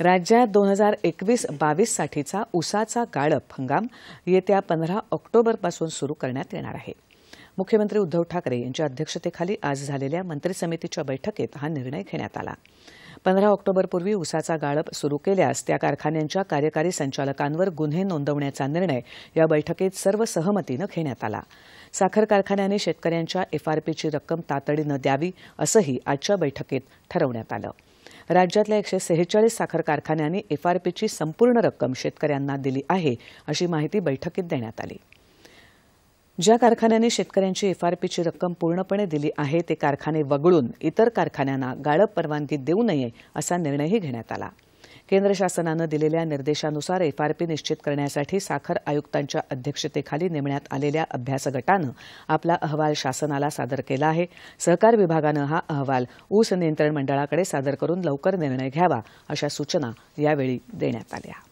राज्यात दोन हजार एकवीस बावीससाठीचा उसाचा गाळप हंगाम येत्या पंधरा ऑक्टोबरपासून सुरू करण्यात येणार आहे मुख्यमंत्री उद्धव ठाकरे यांच्या अध्यक्षतेखाली आज झालेल्या मंत्री समितीच्या बैठकीत हा निर्णय घेण्यात आला पंधरा ऑक्टोबरपूर्वी उसाचा गाळप सुरू केल्यास त्या कारखान्यांच्या कार्यकारी संचालकांवर गुन्हे नोंदवण्याचा निर्णय या बैठकीत सर्व सहमतीनं घेण्यात आला साखर कारखान्याने शेतकऱ्यांच्या एफआरपीची रक्कम तातडीनं द्यावी असंही आजच्या बैठकीत ठरवण्यात आलं राज्यातल्या एकशे सेहेचाळीस साखर कारखान्यांनी एफआरपीची संपूर्ण रक्कम शेतकऱ्यांना दिली आहे अशी माहिती बैठकीत देण्यात आली ज्या कारखान्यांनी शेतकऱ्यांची एफआरपीची रक्कम पूर्णपणे दिली आहे ते कारखाने वगळून इतर कारखान्यांना गाळप परवानगी देऊ नये असा निर्णयही घेण्यात आला केंद्र शासनानं दिलेल्या निर्देशानुसार एफआरपी निश्चित करण्यासाठी साखर आयुक्तांच्या अध्यक्षतेखाली नेमण्यात आलेल्या अभ्यास गटानं आपला अहवाल शासनाला सादर केला आहे सहकार विभागानं हा अहवाल ऊस नियंत्रण मंडळाकडे सादर करून लवकर निर्णय घ्यावा अशा सूचना यावेळी देण्यात आल्या